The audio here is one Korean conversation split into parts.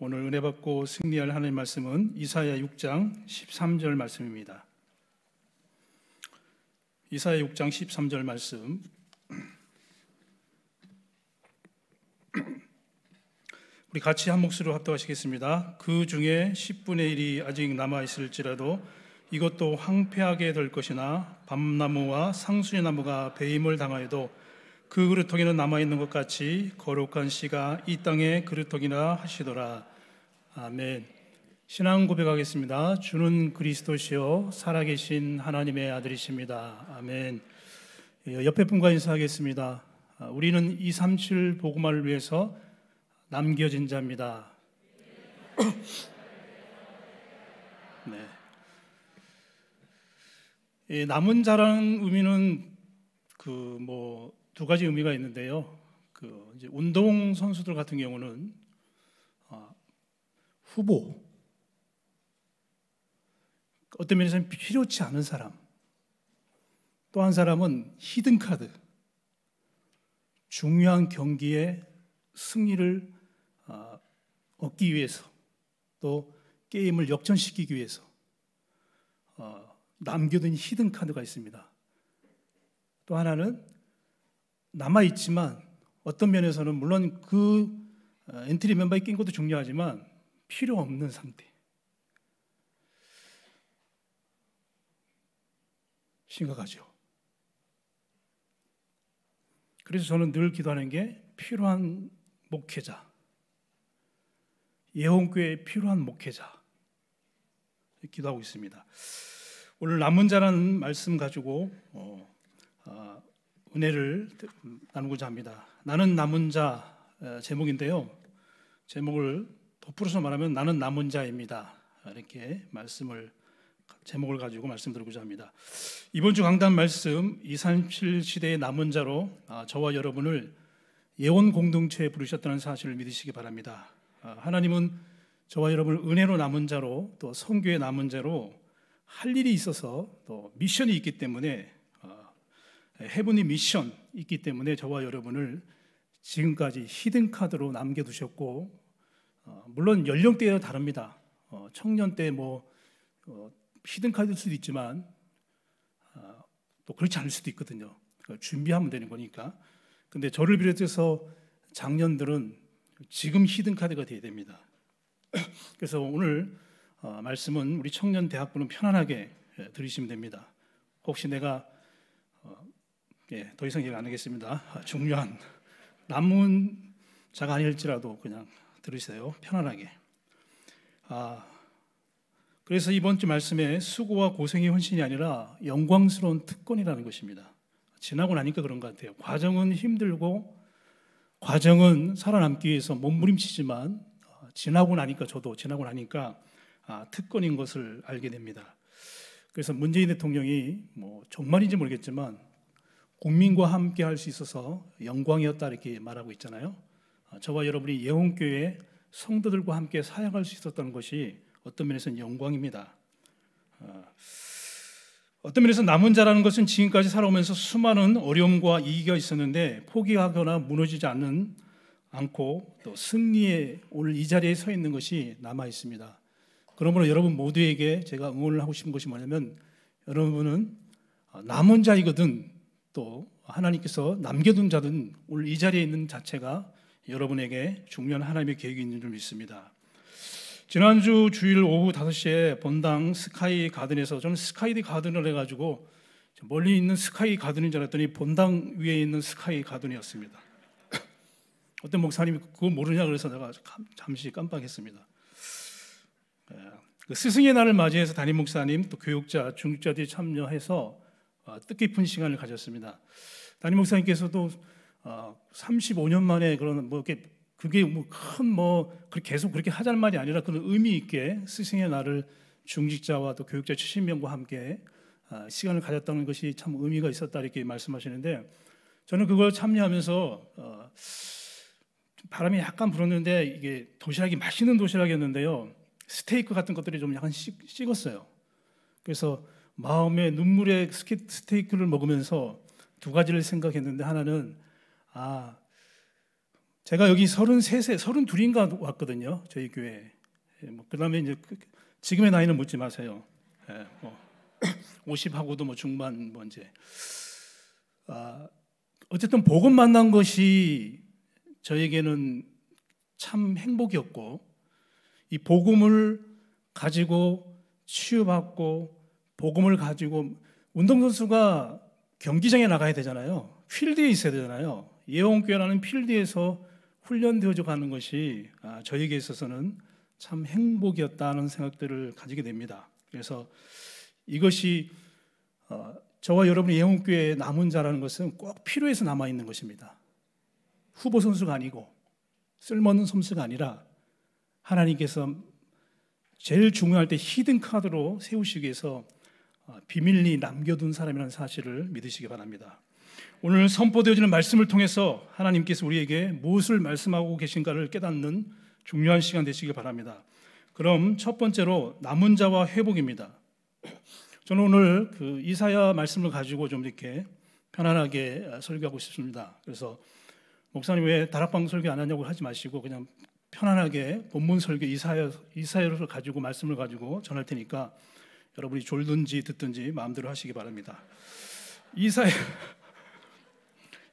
오늘 은혜 받고 승리할 하나님 말씀은 이사야 6장 13절 말씀입니다. 이사야 6장 13절 말씀. 우리 같이 한 목소리로 합독하시겠습니다. 그 중에 10분의 1이 아직 남아 있을지라도 이것도 황폐하게 될 것이나 밤나무와 상순의나무가 배임을 당하여도 그 그루터기는 남아 있는 것 같이 거룩한 씨가 이 땅에 그루터기나 하시더라. 아멘. 신앙 고백하겠습니다. 주는 그리스도시요 살아계신 하나님의 아들이십니다. 아멘. 예, 옆에 분과 인사하겠습니다. 아, 우리는 237 복음화를 위해서 남겨진 자입니다. 네. 남은 자라는 의미는 그뭐 두 가지 의미가 있는데요. 그 이제 운동 선수들 같은 경우는 아, 후보 어떤 면에서는 필요치 않은 사람 또 한 사람은 히든 카드 중요한 경기에 승리를 아, 얻기 위해서 또 게임을 역전시키기 위해서 어, 남겨둔 히든 카드가 있습니다. 또 하나는 남아 있지만 어떤 면에서는 물론 그 어, 엔트리 멤버에 낀 것도 중요하지만 필요 없는 상태. 심각하죠. 그래서 저는 늘 기도하는 게 필요한 목회자, 예원교회에 필요한 목회자 기도하고 있습니다. 오늘 남은 자라는 말씀 가지고 어, 어, 은혜를 나누고자 합니다. 나는 남은 자 어, 제목인데요. 제목을 덧붙여서 말하면 나는 남은 자입니다. 이렇게 말씀을 제목을 가지고 말씀드리고자 합니다. 이번 주 강단 말씀 237 시대의 남은 자로 아, 저와 여러분을 예원 공동체에 부르셨다는 사실을 믿으시기 바랍니다. 아, 하나님은 저와 여러분을 은혜로 남은 자로 또 성교의 남은 자로 할 일이 있어서 또 미션이 있기 때문에 헤븐이 미션 있기 때문에 저와 여러분을 지금까지 히든 카드로 남겨두셨고 어, 물론 연령대에 다릅니다. 어, 청년 때뭐 어, 히든 카드일 수도 있지만 아, 또 그렇지 않을 수도 있거든요. 그러니까 준비하면 되는 거니까. 근데 저를 비롯해서 작년들은 지금 히든 카드가 돼야 됩니다. 그래서 오늘 어, 말씀은 우리 청년 대학부는 편안하게 예, 들으시면 됩니다. 혹시 내가 예, 더 이상 얘기 안 하겠습니다. 중요한 남은자가 아닐지라도 그냥 들으세요. 편안하게. 아, 그래서 이번 주 말씀에 수고와 고생의 헌신이 아니라 영광스러운 특권이라는 것입니다. 지나고 나니까 그런 것 같아요. 과정은 힘들고 과정은 살아남기 위해서 몸부림치지만 아, 지나고 나니까 저도 지나고 나니까 아, 특권인 것을 알게 됩니다. 그래서 문재인 대통령이 뭐 정말인지 모르겠지만 국민과 함께 할 수 있어서 영광이었다 이렇게 말하고 있잖아요. 어, 저와 여러분이 예원교회 성도들과 함께 사역할 수있었다 것이 어떤 면에서는 영광입니다. 어, 어떤 면에서 남은 자라는 것은 지금까지 살아오면서 수많은 어려움과 이기가 있었는데 포기하거나 무너지지 않는 않고 또 승리에 오늘 이 자리에 서 있는 것이 남아 있습니다. 그러므로 여러분 모두에게 제가 응원을 하고 싶은 것이 뭐냐면 여러분은 어, 남은 자이거든 또 하나님께서 남겨둔 자든 오늘 이 자리에 있는 자체가 여러분에게 중요한 하나님의 계획이 있는 줄 믿습니다. 지난주 주일 오후 5시에 본당 스카이 가든에서 저는 스카이 가든을 해가지고 멀리 있는 스카이 가든인 줄 알았더니 본당 위에 있는 스카이 가든이었습니다. 어떤 목사님이 그거 모르냐 그래서 내가 잠시 깜빡했습니다. 예, 그 스승의 날을 맞이해서 담임 목사님 또 교육자, 중직자들이 참여해서 어, 뜻깊은 시간을 가졌습니다. 담임 목사님께서도 35년 어, 만에 그런 뭐 이렇게 그게 뭐 큰뭐 뭐 계속 그렇게 하자는 말이 아니라 그런 의미 있게 스승의 날을 중직자와 또 교육자 70명과 함께 어, 시간을 가졌다는 것이 참 의미가 있었다 이렇게 말씀하시는데 저는 그걸 참여하면서 바람이 약간 불었는데 이게 도시락이 맛있는 도시락이었는데요 스테이크 같은 것들이 좀 약간 식, 었어요 그래서 마음의 눈물의 스테이크를 먹으면서 두 가지를 생각했는데 하나는 아 제가 여기 33세, 32인가 왔거든요. 저희 교회. 예, 뭐 그다음에 이제 그, 지금의 나이는 묻지 마세요. 예, 뭐 50하고도 뭐 중반 뭔지. 뭐 아, 어쨌든 복음 만난 것이 저에게는 참 행복이었고 이 복음을 가지고 치유받고 복음을 가지고 운동선수가 경기장에 나가야 되잖아요. 필드에 있어야 되잖아요. 예원교회라는 필드에서 훈련되어져 가는 것이 아, 저에게 있어서는 참 행복이었다는 생각들을 가지게 됩니다. 그래서 이것이 어, 저와 여러분이 예원교회에 남은 자라는 것은 꼭 필요해서 남아 있는 것입니다. 후보 선수가 아니고 쓸모없는 선수가 아니라 하나님께서 제일 중요할 때 히든 카드로 세우시기 위해서 어, 비밀리 남겨둔 사람이라는 사실을 믿으시기 바랍니다. 오늘 선포되어지는 말씀을 통해서 하나님께서 우리에게 무엇을 말씀하고 계신가를 깨닫는 중요한 시간 되시길 바랍니다. 그럼 첫 번째로 남은 자와 회복입니다. 저는 오늘 그 이사야 말씀을 가지고 좀 이렇게 편안하게 어, 설교하고 싶습니다. 그래서 목사님 왜 다락방 설교 안 하냐고 하지 마시고 그냥 편안하게 본문 설교 이사야 이사야를 가지고 말씀을 가지고 전할 테니까 여러분이 졸든지 듣든지 마음대로 하시기 바랍니다. 이사야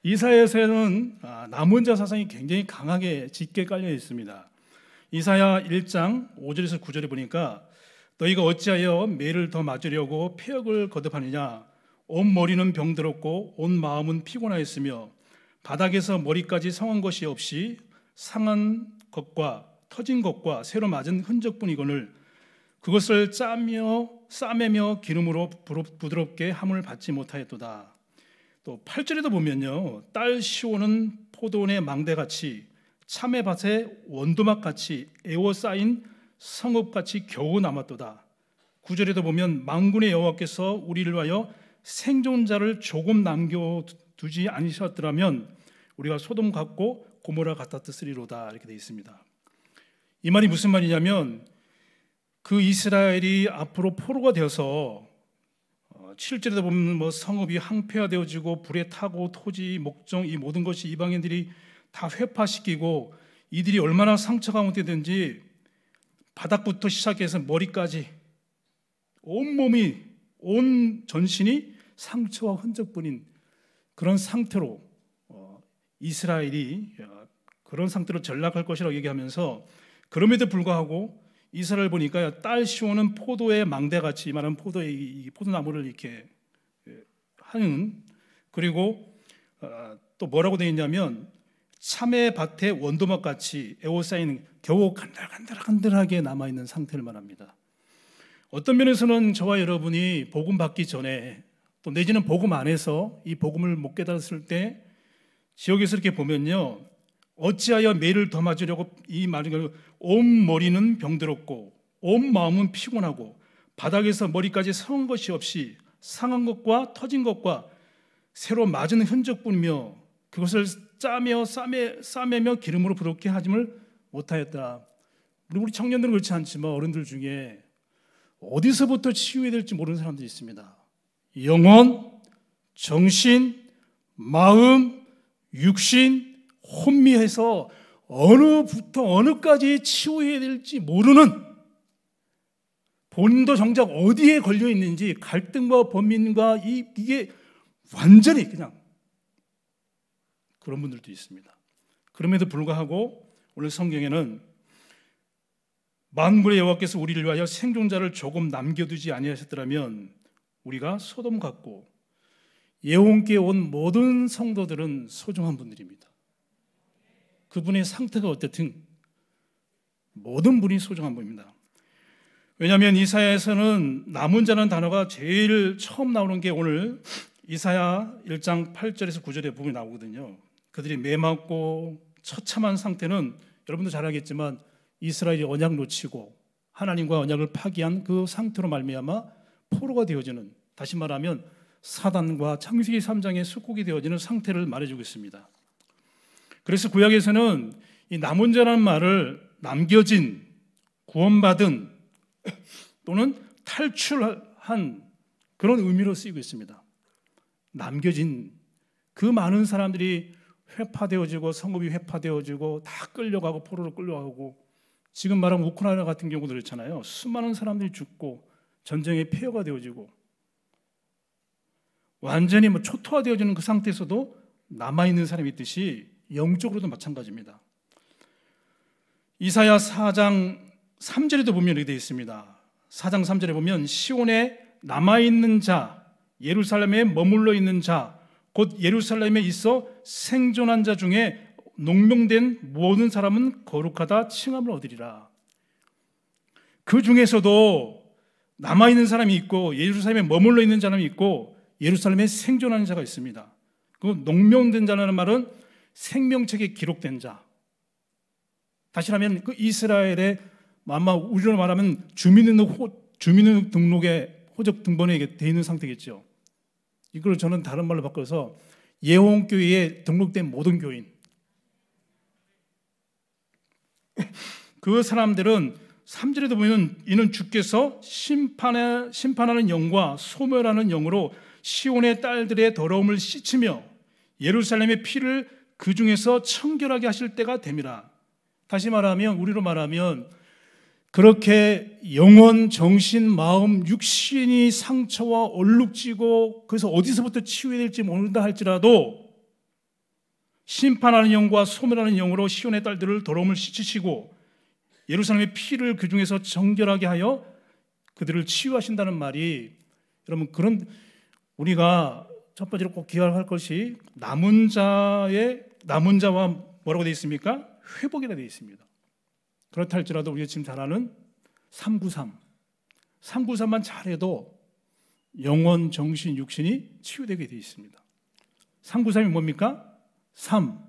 이사야서는 남은 자 사상이 굉장히 강하게 짙게 깔려 있습니다. 이사야 1장 5절에서 9절에 보니까 너희가 어찌하여 매를 더 맞으려고 폐역을 거듭하느냐 온 머리는 병들었고 온 마음은 피곤하였으며 바닥에서 머리까지 성한 것이 없이 상한 것과 터진 것과 새로 맞은 흔적뿐이거늘 그것을 짜며 싸매며 기름으로 부드럽게 함을 받지 못하였도다. 또 8절에도 보면요. 딸 시온은 포도원의 망대같이 참외밭의 원두막같이 에워싸인 성읍같이 겨우 남았도다. 9절에도 보면 망군의 여호와께서 우리를 위하여 생존자를 조금 남겨두지 아니셨더라면 우리가 소돔 같고 고모라 같았으리로다 이렇게 되어 있습니다. 이 말이 무슨 말이냐면 그 이스라엘이 앞으로 포로가 되어서 7절에 어, 보면 뭐 성읍이 항폐화되어지고 불에 타고 토지, 목종이 모든 것이 이방인들이 다 회파시키고 이들이 얼마나 상처 가운데 든지 바닥부터 시작해서 머리까지 온몸이 온 전신이 상처와 흔적뿐인 그런 상태로 어, 이스라엘이 어, 그런 상태로 전락할 것이라고 얘기하면서 그럼에도 불구하고 이사를 보니까요. 딸 시온은 포도의 망대같이 이만한 포도의 포도나무를 이렇게 예, 하는 그리고 아, 또 뭐라고 되어 있냐면 참외 밭의 원두막 같이 에워싸이는 겨우 간들간들간들하게 남아 있는 상태를 말합니다. 어떤 면에서는 저와 여러분이 복음 받기 전에 또 내지는 복음 안에서 이 복음을 못 깨달았을 때 지역에서 이렇게 보면요. 어찌하여 매를 더 맞으려고 이 말을 온 머리는 병들었고 온 마음은 피곤하고 바닥에서 머리까지 서운 것이 없이 상한 것과 터진 것과 새로 맞은 흔적뿐이며 그것을 짜며 싸매, 싸매며 기름으로 부럽게 하짐을 못하였다. 우리 청년들은 그렇지 않지만 어른들 중에 어디서부터 치유해야 될지 모르는 사람들이 있습니다. 영혼, 정신, 마음, 육신, 혼미해서 어느부터 어느까지 치유해야 될지 모르는 본인도 정작 어디에 걸려 있는지 갈등과 범인과 이, 이게 완전히 그냥 그런 분들도 있습니다. 그럼에도 불구하고 오늘 성경에는 만물의 여호와께서 우리를 위하여 생존자를 조금 남겨두지 아니하셨더라면 우리가 소돔 같고 예원께 온 모든 성도들은 소중한 분들입니다. 그분의 상태가 어쨌든 모든 분이 소중한 분입니다. 왜냐하면 이사야에서는 남은 자는 단어가 제일 처음 나오는 게 오늘 이사야 1장 8절에서 9절의 부분이 나오거든요. 그들이 매맞고 처참한 상태는 여러분도 잘 알겠지만 이스라엘이 언약 놓치고 하나님과 언약을 파기한 그 상태로 말미암아 포로가 되어지는 다시 말하면 사단과 창세기 3장의 숙곡이 되어지는 상태를 말해주고 있습니다. 그래서 구약에서는 이 남은 자라 말을 남겨진, 구원받은 또는 탈출한 그런 의미로 쓰이고 있습니다. 남겨진 그 많은 사람들이 회파되어지고 성읍이 회파되어지고 다 끌려가고 포로로 끌려가고 지금 말한 우크라이나 같은 경우도 그렇잖아요. 수많은 사람들이 죽고 전쟁의 폐허가 되어지고 완전히 뭐 초토화되어지는 그 상태에서도 남아 있는 사람이 있듯이 영적으로도 마찬가지입니다. 이사야 4장 3절에도 보면 이렇게 되어 있습니다. 4장 3절에 보면 시온에 남아 있는 자, 예루살렘에 머물러 있는 자, 곧 예루살렘에 있어 생존한 자 중에 농명된 모든 사람은 거룩하다 칭함을 얻으리라. 그 중에서도 남아 있는 사람이 있고 예루살렘에 머물러 있는 사람이 있고 예루살렘에 생존하는 자가 있습니다. 그 농명된 자라는 말은 생명책에 기록된 자. 다시라면 그 이스라엘의 아마 우리로 말하면 주민등록에 호적 등본에 돼 있는 상태겠죠. 이걸 저는 다른 말로 바꿔서 예원교회에 등록된 모든 교인. 그 사람들은 3절에도 보면 이는 주께서 심판에, 심판하는 영과 소멸하는 영으로 시온의 딸들의 더러움을 씻으며 예루살렘의 피를 그 중에서 청결하게 하실 때가 됨이라. 다시 말하면 우리로 말하면 그렇게 영혼, 정신, 마음, 육신이 상처와 얼룩지고 그래서 어디서부터 치유될지 모른다 할지라도 심판하는 영과 소멸하는 영으로 시온의 딸들을 더러움을 씻으시고 예루살렘의 피를 그 중에서 정결하게 하여 그들을 치유하신다는 말이 여러분 그런 우리가 첫 번째로 꼭 기억할 것이 남은 자의 남은 자와 뭐라고 되어 있습니까? 회복이라 되어 있습니다. 그렇다 할지라도 우리가 지금 잘 아는 393. 393만 잘해도 영혼, 정신, 육신이 치유되게 되어 있습니다. 393이 뭡니까? 3.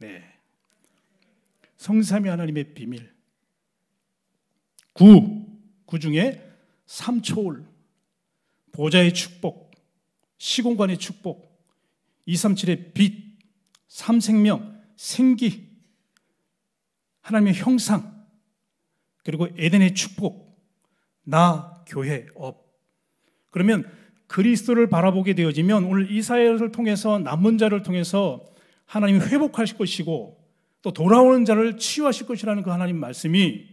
네. 성삼이 하나님의 비밀. 9. 그 중에 삼초울, 보좌의 축복, 시공간의 축복, 237의 빛, 삼생명, 생기, 하나님의 형상, 그리고 에덴의 축복, 나, 교회, 업. 그러면 그리스도를 바라보게 되어지면 오늘 이사야를 통해서 남은 자를 통해서 하나님이 회복하실 것이고 또 돌아오는 자를 치유하실 것이라는 그 하나님 말씀이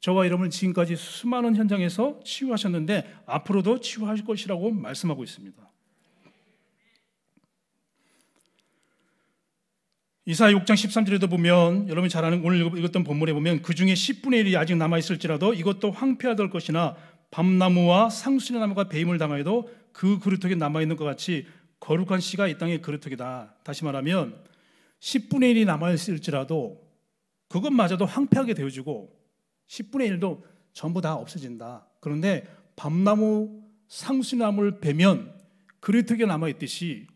저와 여러분 지금까지 수많은 현장에서 치유하셨는데 앞으로도 치유하실 것이라고 말씀하고 있습니다. 이사 6장 13절에도 보면 여러분이 잘 아는 오늘 읽었던 본문에 보면 그 중에 10분의 1이 아직 남아 있을지라도 이것도 황폐화될 것이나 밤나무와 상순의 나무가 배임을 당하여도 그 그루터기 남아 있는 것 같이 거룩한 씨가 이 땅의 그루터기다. 다시 말하면 10분의 1이 남아 있을지라도 그것마저도 황폐하게 되어지고 10분의 1도 전부 다 없어진다. 그런데 밤나무 상순의나무를 베면 그루터기가 남아 있듯이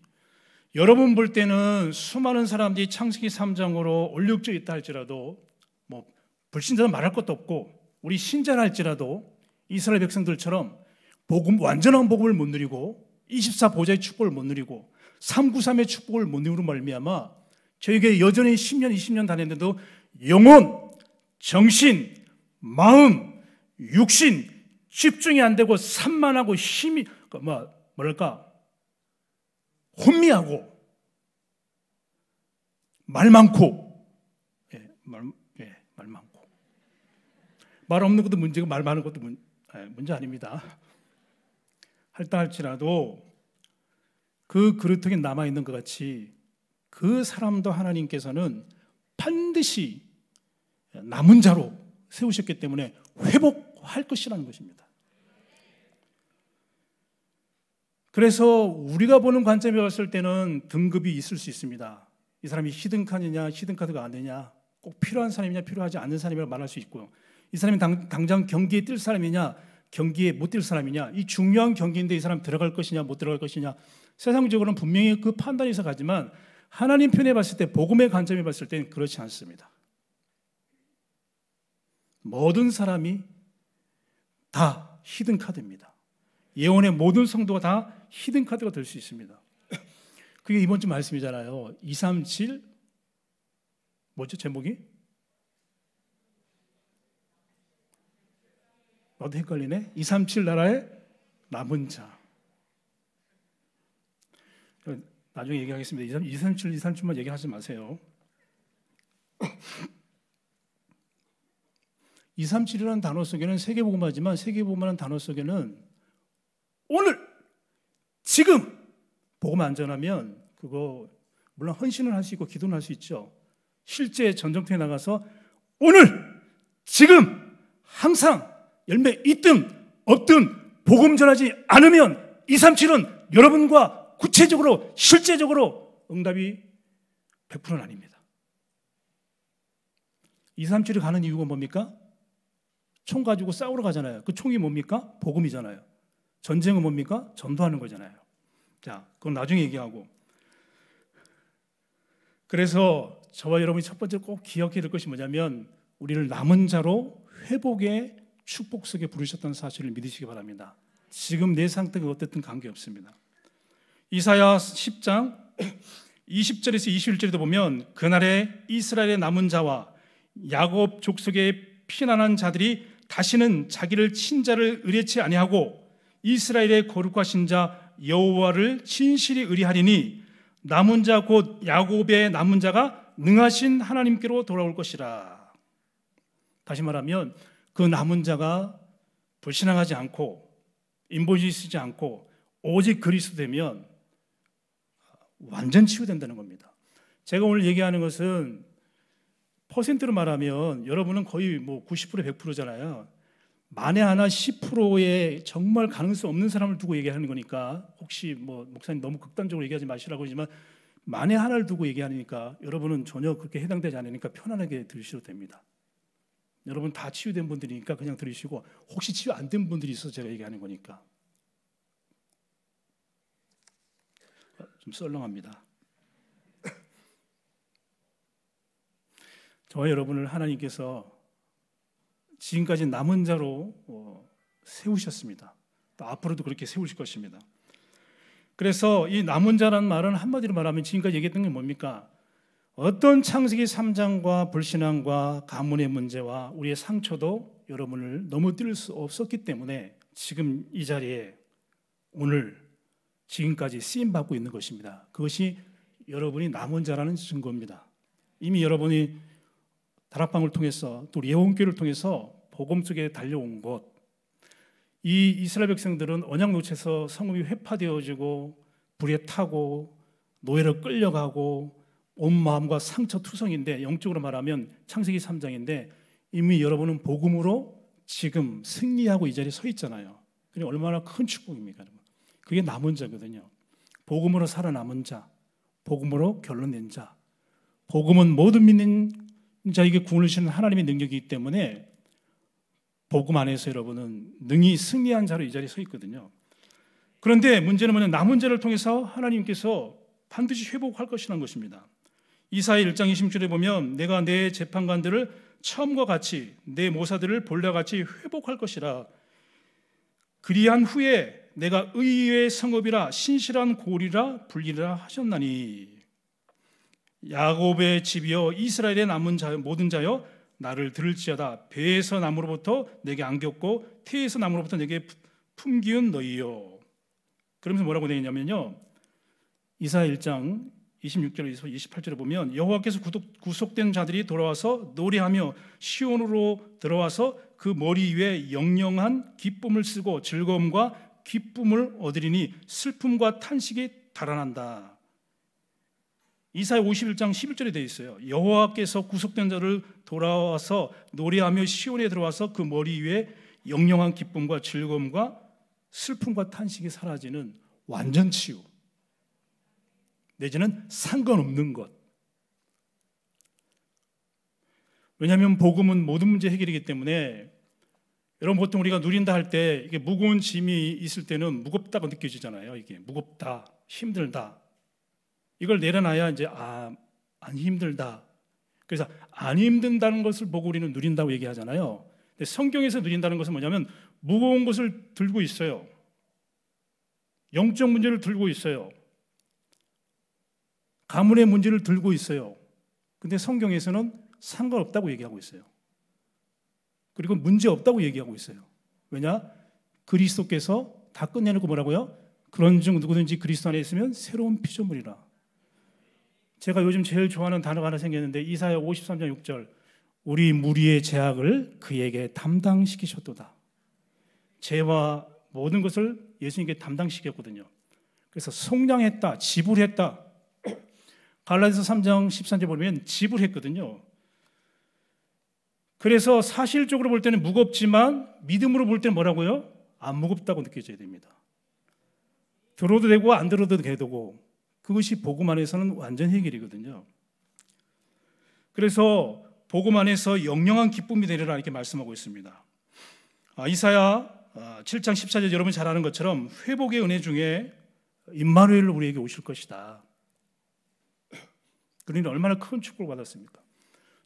여러분 볼 때는 수많은 사람들이 창세기 3장으로 올려져 있다 할지라도 뭐 불신자는 말할 것도 없고 우리 신자라 할지라도 이스라엘 백성들처럼 복음 완전한 복음을 못 누리고 24보좌의 축복을 못 누리고 393의 축복을 못 누리므로 말미암아 저에게 여전히 10년 20년 다녔는데도 영혼, 정신, 마음, 육신 집중이 안 되고 산만하고 힘이 그 뭐, 뭐랄까 혼미하고 말 많고 예, 말, 예, 말 많고 말 없는 것도 문제고 말 많은 것도 문, 예, 문제 아닙니다. 할당 할지라도 그 그릇통에 남아 있는 것 같이 그 사람도 하나님께서는 반드시 남은 자로 세우셨기 때문에 회복할 것이라는 것입니다. 그래서 우리가 보는 관점에 봤을 때는 등급이 있을 수 있습니다. 이 사람이 히든카드냐, 히든카드가 아니냐, 꼭 필요한 사람이냐, 필요하지 않는 사람이라 말할 수 있고요. 이 사람이 당, 장 경기에 뛸 사람이냐, 경기에 못 뛸 사람이냐, 이 중요한 경기인데 이 사람 들어갈 것이냐, 못 들어갈 것이냐, 세상적으로는 분명히 그 판단이 있 가지만 하나님 편에 봤을 때, 복음의 관점에 봤을 때는 그렇지 않습니다. 모든 사람이 다 히든카드입니다. 예언의 모든 성도가 다 히든 카드가 될 수 있습니다. 그게 이번 주 말씀이잖아요. 237 뭐죠 제목이? 나도 헷갈리네. 237 나라의 남은 자. 나중에 얘기하겠습니다. 237, 237만 얘기하지 마세요. 237이라는 단어 속에는 세계복음화지만 세계복음화라는 단어 속에는 오늘 지금 복음 안전하면 그거 물론 헌신을 하시고 기도는 할 수 있죠. 실제 전쟁터에 나가서 오늘 지금 항상 열매 있든 없든 복음 전하지 않으면 237은 여러분과 구체적으로 실제적으로 응답이 100%는 아닙니다. 237이 가는 이유가 뭡니까? 총 가지고 싸우러 가잖아요. 그 총이 뭡니까? 복음이잖아요. 전쟁은 뭡니까? 전도하는 거잖아요. 자, 그건 나중에 얘기하고. 그래서 저와 여러분이 첫 번째 꼭 기억해야 될 것이 뭐냐면 우리를 남은 자로 회복의 축복 속에 부르셨다는 사실을 믿으시기 바랍니다. 지금 내 상태가 어쨌든 관계없습니다. 이사야 10장 20절에서 21절에도 보면 그날에 이스라엘의 남은 자와 야곱 족속의 피난한 자들이 다시는 자기를 친자를 의뢰치 아니하고 이스라엘의 거룩하신 자 여호와를 진실히 의리하리니 남은 자 곧 야곱의 남은 자가 능하신 하나님께로 돌아올 것이라. 다시 말하면 그 남은 자가 불신앙하지 않고 인본주의 쓰지 않고 오직 그리스도 되면 완전 치유된다는 겁니다. 제가 오늘 얘기하는 것은 퍼센트로 말하면 여러분은 거의 뭐 90% 100%잖아요. 만에 하나 10%의 정말 가능성 없는 사람을 두고 얘기하는 거니까 혹시 뭐 목사님 너무 극단적으로 얘기하지 마시라고 하지만 만에 하나를 두고 얘기하니까 여러분은 전혀 그렇게 해당되지 않으니까 편안하게 들으셔도 됩니다. 여러분 다 치유된 분들이니까 그냥 들으시고 혹시 치유 안 된 분들이 있어서 제가 얘기하는 거니까 아, 좀 썰렁합니다. 저와 여러분을 하나님께서 지금까지 남은 자로 어, 세우셨습니다. 또 앞으로도 그렇게 세우실 것입니다. 그래서 이 남은 자라는 말은 한마디로 말하면 지금까지 얘기했던 게 뭡니까? 어떤 창세기 3장과 불신앙과 가문의 문제와 우리의 상처도 여러분을 넘어뜨릴 수 없었기 때문에 지금 이 자리에 오늘 지금까지 쓰임 받고 있는 것입니다. 그것이 여러분이 남은 자라는 증거입니다. 이미 여러분이 다락방을 통해서 또 우리 예원교를 통해서 복음 쪽에 달려온 것, 이 이스라엘 백성들은 언약 노체에서 성읍이 회파되어지고 불에 타고 노예로 끌려가고 온 마음과 상처 투성인데 영적으로 말하면 창세기 3장인데 이미 여러분은 복음으로 지금 승리하고 이 자리에 서 있잖아요. 그게 얼마나 큰 축복입니까, 여러분? 그게 남은 자거든요. 복음으로 살아남은 자, 복음으로 결론 낸 자, 복음은 모든 믿는 자에게 구원을 주는 하나님의 능력이기 때문에 복음 안에서 여러분은 능히 승리한 자로 이 자리에 서 있거든요. 그런데 문제는 뭐냐 남은 자를 통해서 하나님께서 반드시 회복할 것이라는 것입니다. 이사의 1장 20절에 보면 내가 내 재판관들을 처음과 같이 내 모사들을 본래와 같이 회복할 것이라 그리한 후에 내가 의의 성업이라 신실한 고리라 불리라 하셨나니 야곱의 집이여 이스라엘의 남은 자여 모든 자여 나를 들을지어다 배에서 나무로부터 내게 안겼고 태에서 나무로부터 내게 품기운 너희여 그러면서 뭐라고 되어 있냐면요 이사 1장 26절에서 28절에 보면 여호와께서 구속된 자들이 돌아와서 노래하며 시온으로 들어와서 그 머리 위에 영영한 기쁨을 쓰고 즐거움과 기쁨을 얻으리니 슬픔과 탄식이 달아난다 이사의 51장 11절에 되어 있어요. 여호와께서 구속된 자를 돌아와서 노래하며 시온에 들어와서 그 머리 위에 영영한 기쁨과 즐거움과 슬픔과 탄식이 사라지는 완전 치유. 내지는 상관없는 것. 왜냐하면 복음은 모든 문제 해결이기 때문에 여러분 보통 우리가 누린다 할 때 이게 무거운 짐이 있을 때는 무겁다고 느껴지잖아요. 이게 무겁다, 힘들다. 이걸 내려놔야 이제 아, 안 힘들다. 그래서 안 힘든다는 것을 보고 우리는 누린다고 얘기하잖아요. 근데 성경에서 누린다는 것은 뭐냐면 무거운 것을 들고 있어요. 영적 문제를 들고 있어요. 가문의 문제를 들고 있어요. 근데 성경에서는 상관없다고 얘기하고 있어요. 그리고 문제 없다고 얘기하고 있어요. 왜냐? 그리스도께서 다 끝내놓고 뭐라고요? 그런 중 누구든지 그리스도 안에 있으면 새로운 피조물이라. 제가 요즘 제일 좋아하는 단어가 하나 생겼는데 이사야 53장 6절 우리 무리의 제약을 그에게 담당시키셨도다. 죄와 모든 것을 예수님께 담당시켰거든요. 그래서 성장했다, 지불했다. 갈라디아서 3장 13절 보면 지불했거든요. 그래서 사실적으로 볼 때는 무겁지만 믿음으로 볼 때는 뭐라고요? 안 무겁다고 느껴져야 됩니다. 들어도 되고 안 들어도 되고 그것이 복음 안에서는 완전 해결이거든요. 그래서 복음 안에서 영영한 기쁨이 되리라 이렇게 말씀하고 있습니다. 아, 이사야 7장 아, 14절 여러분 잘 아는 것처럼 회복의 은혜 중에 임마누엘 우리에게 오실 것이다. 그러니 얼마나 큰 축복을 받았습니까?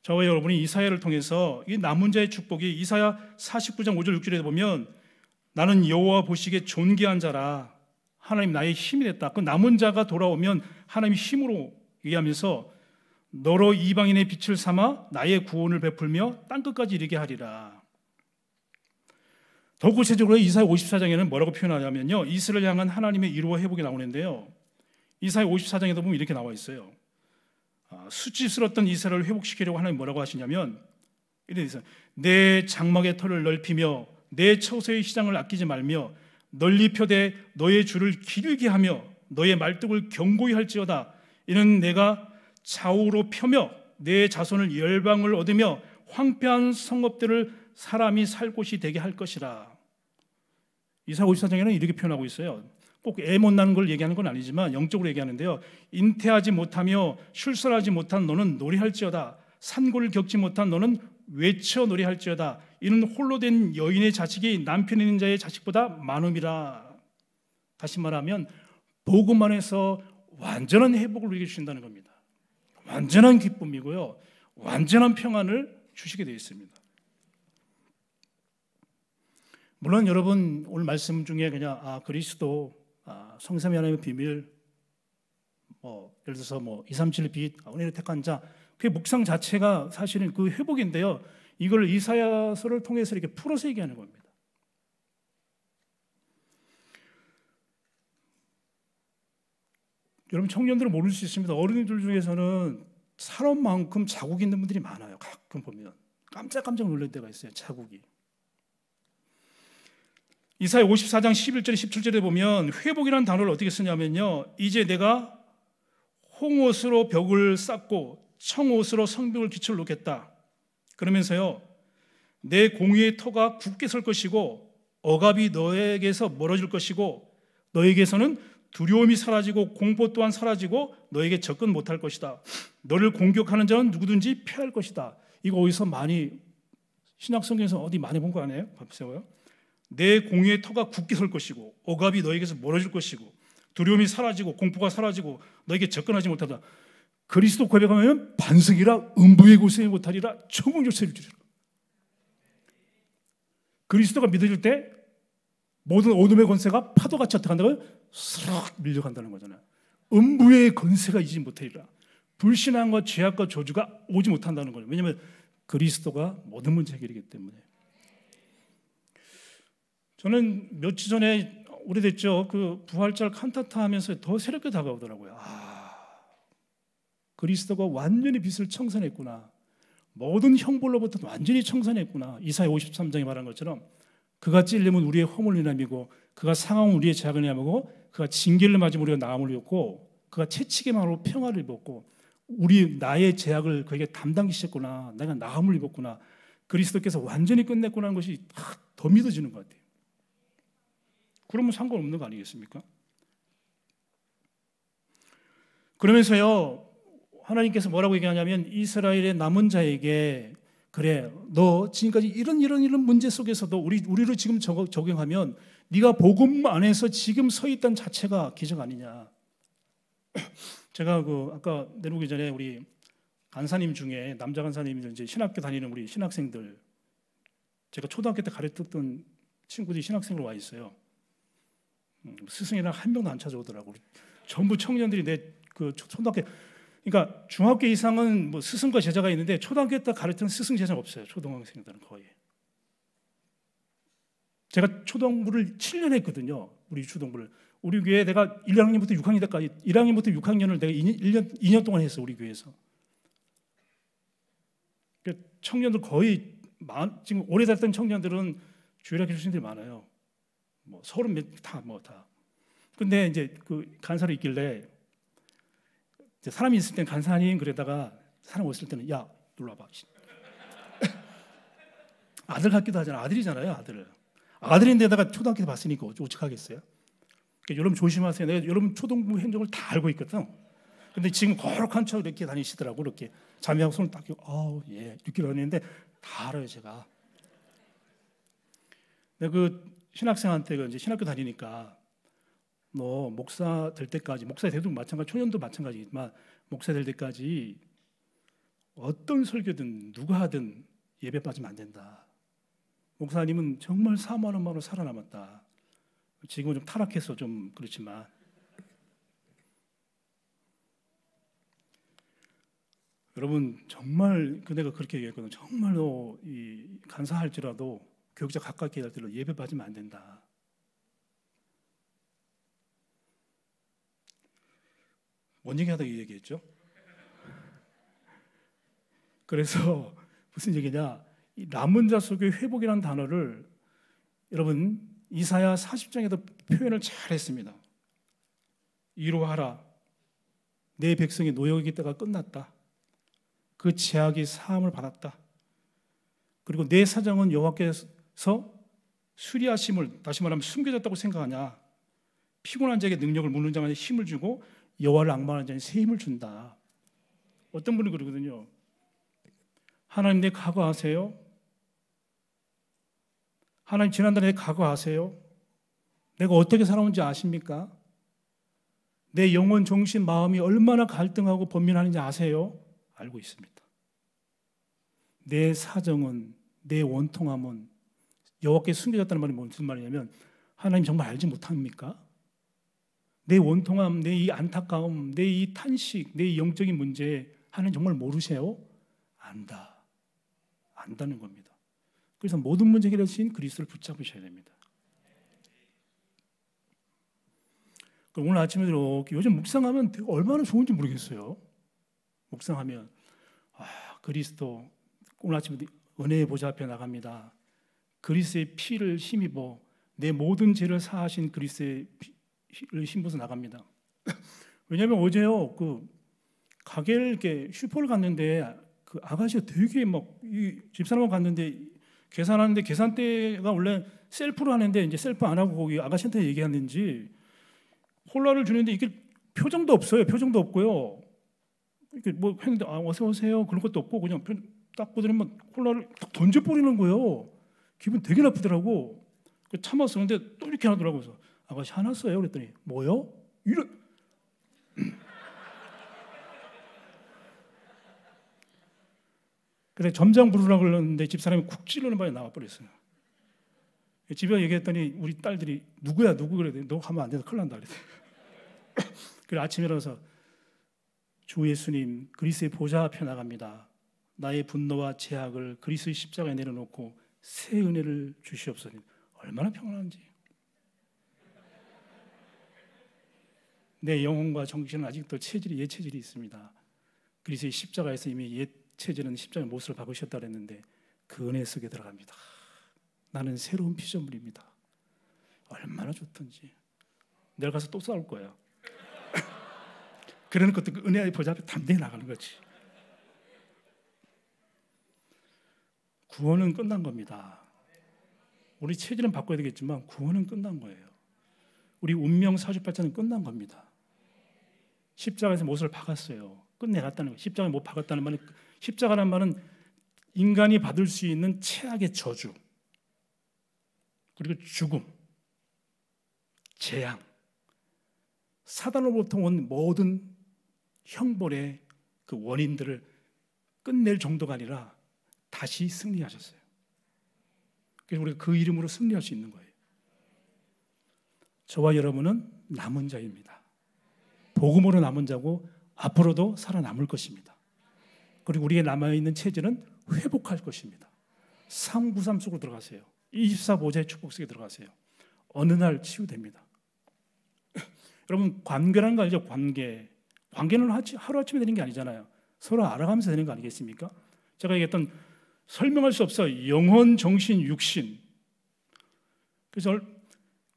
저와 여러분이 이사야를 통해서 이 남은 자의 축복이 이사야 49장 5절 6절에 보면 나는 여호와 보시기에 존귀한 자라 하나님 나의 힘이 됐다. 그 남은 자가 돌아오면 하나님의 힘으로 얘기하면서 너로 이방인의 빛을 삼아 나의 구원을 베풀며 땅 끝까지 이르게 하리라. 더 구체적으로 이사의 54장에는 뭐라고 표현하냐면요. 이스라엘 향한 하나님의 이루어 회복이 나오는데요. 이사의 54장에도 보면 이렇게 나와 있어요. 아, 수치스럽던 이스라엘을 회복시키려고 하나님 뭐라고 하시냐면 이래서 내 장막의 털을 넓히며 내 처소의 시장을 아끼지 말며 널리 펴되 너의 줄을 길게 하며 너의 말뚝을 견고히 할지어다 이는 내가 좌우로 펴며 내 자손을 열방을 얻으며 황폐한 성읍들을 사람이 살 곳이 되게 할 것이라 이사 54장에는 이렇게 표현하고 있어요 꼭 애 못난 걸 얘기하는 건 아니지만 영적으로 얘기하는데요 인태하지 못하며 출산하지 못한 너는 놀이할지어다 산골을 겪지 못한 너는 외쳐 놀이할지어다 이는 홀로 된 여인의 자식이 남편 있는 자의 자식보다 많음이라. 다시 말하면 복음 안에서 완전한 회복을 우리에게 주신다는 겁니다. 완전한 기쁨이고요. 완전한 평안을 주시게 되어 있습니다. 물론 여러분 오늘 말씀 중에 그냥 아 그리스도 아, 성삼위 하나님의 비밀 뭐 예를 들어서 뭐 237빛 아, 은혜를 택한 자 그의 묵상 자체가 사실은 그 회복인데요. 이걸 이사야서를 통해서 이렇게 풀어서 얘기하는 겁니다. 여러분 청년들은 모를 수 있습니다. 어른들 중에서는 사람만큼 자국 있는 분들이 많아요. 가끔 보면 깜짝깜짝 놀랄 때가 있어요. 자국이. 이사야 54장 11절에 17절에 보면 회복이라는 단어를 어떻게 쓰냐면요. 이제 내가 홍옷으로 벽을 쌓고 청옷으로 성벽을 기초를 놓겠다. 그러면서요. 내공의의 터가 굳게 설 것이고 억압이 너에게서 멀어질 것이고 너에게서는 두려움이 사라지고 공포 또한 사라지고 너에게 접근 못할 것이다. 너를 공격하는 자는 누구든지 피할 것이다. 이거 어디서 많이 신약성경에서 어디 많이 본 거 아니에요? 밤새워요. 내 공유의 터가 굳게 설 것이고 억압이 너에게서 멀어질 것이고 두려움이 사라지고 공포가 사라지고 너에게 접근하지 못하다. 그리스도 고백하면 반성이라 음부의 고생이 못하리라 천국 열세를 주리라. 그리스도가 믿어질 때 모든 어둠의 권세가 파도같이 어떻게 한다고요? 스럭 밀려간다는 거잖아요. 음부의 권세가 이지 못하리라. 불신앙과 죄악과 저주가 오지 못한다는 거죠. 왜냐하면 그리스도가 모든 문제 해결이기 때문에. 저는 며칠 전에 오래됐죠. 그 부활절 칸타타 하면서 더 새롭게 다가오더라고요. 아, 그리스도가 완전히 빛을 청산했구나. 모든 형벌로부터 완전히 청산했구나. 이사야 53장에 말한 것처럼 그가 찔리면 우리의 허물을 남이고 그가 상황은 우리의 작은 남이고 그가 징계를 맞으면 우리가 나음을 입고 그가 채찍에말으로 평화를 입었고 우리 나의 제약을 그에게 담당시켰구나. 내가 나음을 입었구나. 그리스도께서 완전히 끝냈구나 하는 것이 더 믿어지는 것 같아요. 그러면 상관없는 거 아니겠습니까? 그러면서요, 하나님께서 뭐라고 얘기하냐면 이스라엘의 남은 자에게 그래 너 지금까지 이런 이런 이런 문제 속에서도 우리 우리로 지금 적용하면 네가 복음 안에서 지금 서 있던 자체가 기적 아니냐. 제가 그 아까 내려오기 전에 우리 간사님 중에 남자 간사님이 이제 신학교 다니는 우리 신학생들 제가 초등학교 때 가르쳤던 친구들이 신학생으로 와 있어요. 음, 스승이랑 한 명도 안 찾아오더라고. 전부 청년들이 내 그 초등학교 그러니까 중학교 이상은 뭐 스승과 제자가 있는데 초등학교 때 가르치는 스승 제자가 없어요. 초등학생들은 거의. 제가 초등부를 7년 했거든요. 우리 초등부를. 우리 교회 내가 1학년부터 6학년 때까지 1학년부터 6학년을 내가 2년, 1년 2년 동안 했어 우리 교회에서. 그러니까 청년들 거의 만, 지금 오래됐던 청년들은 주일학교 출신들이 많아요. 뭐 서른 몇 다 뭐 다. 근데 이제 그 간사로 있길래 사람이 있을 땐 간사님 그러다가 사람 없을 때는 야 놀러 봐 아들 같기도 하잖아. 아들이잖아요, 아들. 아들인데다가 초등학교 봤으니까 어떡하겠어요? 그러니까 여러분 조심하세요. 내가 여러분 초등부 행정을 다 알고 있거든. 근데 지금 거룩한 척 이렇게 다니시더라고 이렇게 자매하고 손을 딱 끼고 아우 예 이렇게 다니는데 다 알아요 제가. 내가 그 신학생한테 그 이제 신학교 다니니까 뭐 목사 될 때까지 목사 되도 마찬가지 초년도 마찬가지지만 목사 될 때까지 어떤 설교든 누가 하든 예배 빠지면 안 된다. 목사님은 정말 사모하는 마음으로 살아남았다. 지금은 좀 타락해서 좀 그렇지만 여러분 정말 그내가 그렇게 얘기했거든. 정말로 이 간사할지라도 교육자 가깝게 할지라 예배 빠지면 안 된다. 뭔 얘기하다 이 얘기했죠? 그래서 무슨 얘기냐? 남은 자 속의 회복이라는 단어를 여러분 이사야 40장에도 표현을 잘했습니다. 이루하라. 내 백성의 노역의 때가 끝났다. 그 제약이 사함을 받았다. 그리고 내 사정은 여호와께서 수리하심을 다시 말하면 숨겨졌다고 생각하냐? 피곤한 자에게 능력을 묻는 자만 힘을 주고 여호와를 악망하는 자는 세 힘을 준다. 어떤 분이 그러거든요. 하나님 내 각오하세요. 하나님 지난달에 각오하세요. 내가 어떻게 살아온지 아십니까? 내 영혼, 정신, 마음이 얼마나 갈등하고 번민하는지 아세요? 알고 있습니다. 내 사정은 내 원통함은 여호와께 숨겨졌다는 말이 무슨 말이냐면 하나님 정말 알지 못합니까? 내 원통함, 내 이 안타까움, 내 이 탄식, 내 이 영적인 문제 하는 정말 모르세요? 안다. 안다는 겁니다. 그래서 모든 문제 해결하신 그리스도를 붙잡으셔야 됩니다. 오늘 아침에 이렇게 요즘 묵상하면 얼마나 좋은지 모르겠어요. 묵상하면 아, 그리스도 오늘 아침에 은혜의 보좌 앞에 나갑니다. 그리스의 피를 힘입어 내 모든 죄를 사하신 그리스의 피, 신부서 나갑니다. 왜냐하면 어제요 그 가게를 이렇게 슈퍼를 갔는데 그 아가씨가 되게 막이 집사람하고 갔는데 계산하는데 계산대가 원래 셀프로 하는데 이제 셀프 안 하고 거기 아가씨한테 얘기하는지 콜라를 주는데 이게 표정도 없어요. 표정도 없고요. 이렇게 뭐 했는데 아 어서 오세요 그런 것도 없고 그냥 딱 보더니만 콜라를 딱 던져 버리는 거예요. 기분 되게 나쁘더라고. 그 참았어. 근데 또 이렇게 하더라고요. 아가씨 화났어요? 그랬더니 뭐요? 이래 그래 점장 부르라고 그러는데 집사람이 쿡 찌르는 바에 나와버렸어요. 집에 얘기했더니 우리 딸들이 누구야 누구 그랬더니 너 하면 안 돼서 큰일 난다 그랬어요. 그래 아침에 일어나서 주 예수님 그리스의 보좌 앞에 나갑니다. 나의 분노와 제약을 그리스의 십자가에 내려놓고 새 은혜를 주시옵소서. 얼마나 평안한지. 내 영혼과 정신은 아직도 체질이 옛 체질이 있습니다. 그리스의 십자가에서 이미 옛 체질은 십자가의 못을 박으셨다 그랬는데 그 은혜 속에 들어갑니다. 나는 새로운 피조물입니다. 얼마나 좋던지. 내일 가서 또 싸울 거야. 그러 것도 그 은혜의 보좌 앞에 담대히 나가는 거지. 구원은 끝난 겁니다. 우리 체질은 바꿔야 되겠지만 구원은 끝난 거예요. 우리 운명 48자는 끝난 겁니다. 십자가에서 못을 박았어요. 끝내놨다는 거. 십자가에 못 박았다는 말은 십자가란 말은 인간이 받을 수 있는 최악의 저주 그리고 죽음, 재앙, 사단으로부터 온 모든 형벌의 그 원인들을 끝낼 정도가 아니라 다시 승리하셨어요. 그래서 우리가 그 이름으로 승리할 수 있는 거예요. 저와 여러분은 남은 자입니다. 복음으로 남은 자고 앞으로도 살아남을 것입니다. 그리고 우리의 남아있는 체질은 회복할 것입니다. 393 속으로 들어가세요. 24보좌의 축복 속에 들어가세요. 어느 날 치유됩니다. 여러분 관계라는 거 알죠? 관계. 관계는 하루아침에 되는 게 아니잖아요. 서로 알아가면서 되는 거 아니겠습니까? 제가 얘기했던 설명할 수 없어 영혼, 정신, 육신. 그래서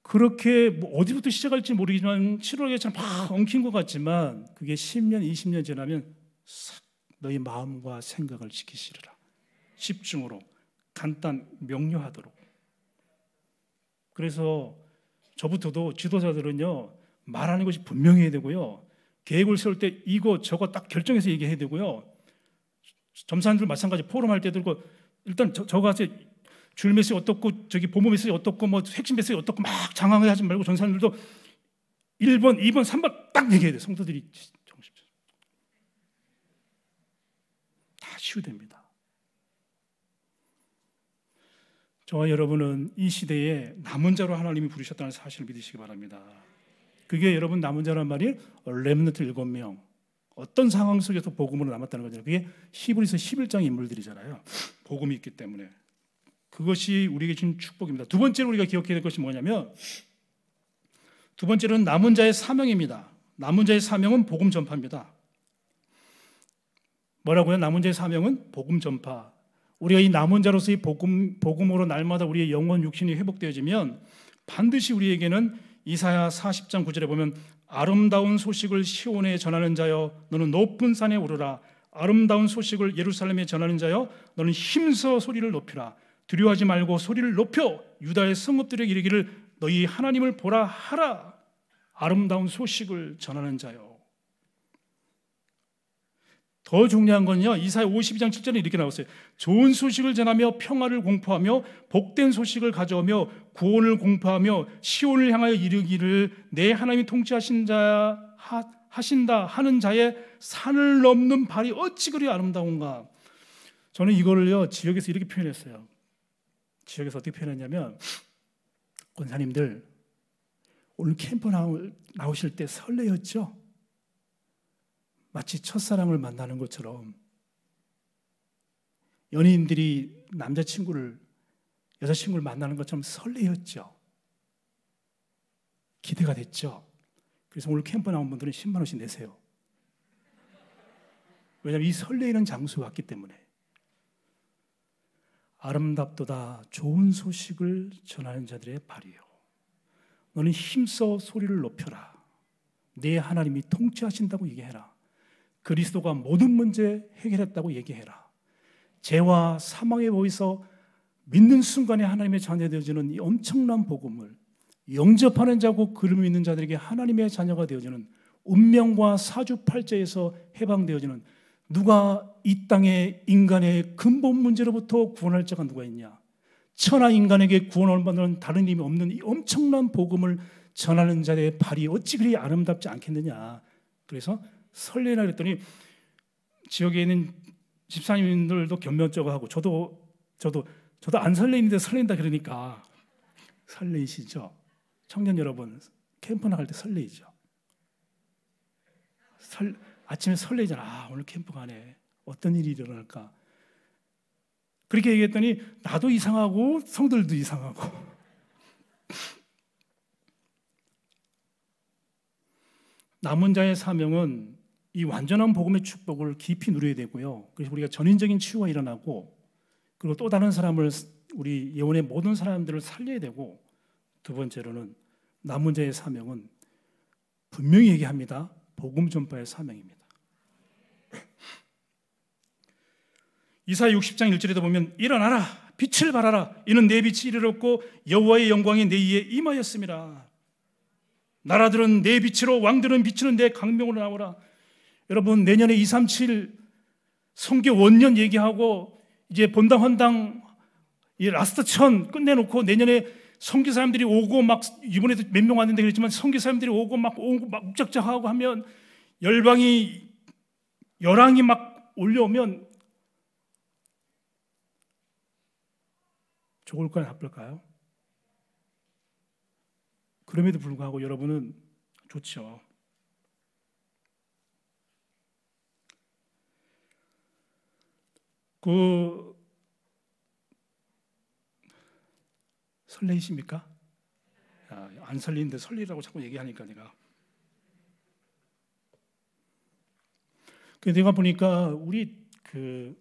그렇게 뭐 어디부터 시작할지 모르지만 7월에 참막 엉킨 것 같지만 그게 10년, 20년 지나면 싹 너희 마음과 생각을 지키시리라. 집중으로 간단 명료하도록. 그래서 저부터도 지도자들은요 말하는 것이 분명해야 되고요 계획을 세울 때 이거 저거 딱 결정해서 얘기해야 되고요 점사님들 마찬가지 포럼할 때도 일단 저, 저거 하세요 줄 메시지 어떻고 저기 보모 메시지 어떻고 뭐 핵심 메시지 어떻고 막장황하 하지 말고 전사님들도 1번, 2번, 3번 딱 얘기해야 돼. 성도들이 정신적으로. 다 치유됩니다. 저와 여러분은 이 시대에 남은 자로 하나님이 부르셨다는 사실을 믿으시기 바랍니다. 그게 여러분 남은 자란 말이 렘넌트 일곱 명 어떤 상황 속에서 복음으로 남았다는 거잖아 그게 히브리서 11장 인물들이잖아요. 복음이 있기 때문에 그것이 우리에게 준 축복입니다. 두 번째로 우리가 기억해야 될 것이 뭐냐면 두 번째로는 남은 자의 사명입니다. 남은 자의 사명은 복음 전파입니다. 뭐라고요? 남은 자의 사명은 복음 전파. 우리가 이 남은 자로서의 복음 복음으로 날마다 우리의 영혼 육신이 회복되어지면 반드시 우리에게는 이사야 40장 9절에 보면 아름다운 소식을 시온에 전하는 자여 너는 높은 산에 오르라 아름다운 소식을 예루살렘에 전하는 자여 너는 힘써 소리를 높이라 두려워하지 말고 소리를 높여 유다의 성읍들에게 이르기를 너희 하나님을 보라 하라 아름다운 소식을 전하는 자요. 더 중요한 건요. 이사야 52장 7절에 이렇게 나왔어요. 좋은 소식을 전하며 평화를 공포하며 복된 소식을 가져오며 구원을 공포하며 시온을 향하여 이르기를 내 하나님이 통치하신 자 하, 하신다 하는 자의 산을 넘는 발이 어찌 그리 아름다운가. 저는 이거를요. 지역에서 이렇게 표현했어요. 지역에서 어떻게 표현했냐면 권사님들 오늘 캠프 나오실 때 설레였죠? 마치 첫사랑을 만나는 것처럼 연인들이 남자친구를 여자친구를 만나는 것처럼 설레였죠. 기대가 됐죠. 그래서 오늘 캠프 나온 분들은 10만 원씩 내세요. 왜냐하면 이 설레이는 장소에 왔기 때문에. 아름답도다 좋은 소식을 전하는 자들의 발이요. 너는 힘써 소리를 높여라. 내 하나님이 통치하신다고 얘기해라. 그리스도가 모든 문제 해결했다고 얘기해라. 죄와 사망의 보이서 믿는 순간에 하나님의 자녀 되어지는 이 엄청난 복음을 영접하는 자고 그름 믿는 자들에게 하나님의 자녀가 되어지는 운명과 사주팔자에서 해방되어지는 누가 이땅에 인간의 근본 문제로부터 구원할 자가 누가 있냐? 천하 인간에게 구원을 받는 다른 힘이 없는 이 엄청난 복음을 전하는 자의 발이 어찌 그리 아름답지 않겠느냐. 그래서 설레라 그랬더니 지역에 있는 집사님들도 견면적으로 하고 저도 저도 저도 안 설레는데 설렌다 그러니까 설레시죠. 청년 여러분 캠프 나갈 때 설레이죠. 설 아침에 설레잖아. 아, 오늘 캠프 가네. 어떤 일이 일어날까? 그렇게 얘기했더니 나도 이상하고 성들도 이상하고. 남은 자의 사명은 이 완전한 복음의 축복을 깊이 누려야 되고요. 그래서 우리가 전인적인 치유가 일어나고 그리고 또 다른 사람을 우리 예원의 모든 사람들을 살려야 되고 두 번째로는 남은 자의 사명은 분명히 얘기합니다. 복음 전파의 사명입니다. 이사 60장 1절에도 보면 일어나라 빛을 발하라 이는 내 빛이 이르렀고 여호와의 영광이 내 이에 임하였습니다. 나라들은 내 빛으로 왕들은 비치는 내 강명으로 나오라. 여러분 내년에 237 성교 원년 얘기하고 이제 본당 헌당 이 라스트 천 끝내놓고 내년에 성교 사람들이 오고 막 이번에도 몇 명 왔는데 그랬지만 성교 사람들이 오고 막 오고 막 욱작작하고 하면 열방이 열왕이 막 올려오면 좋을까요? 나쁠까요? 그럼에도 불구하고 여러분은 좋죠. 그 설레이십니까? 아, 안 설리는데 설리라고 자꾸 얘기하니까 내가. 그 내가 보니까 우리 그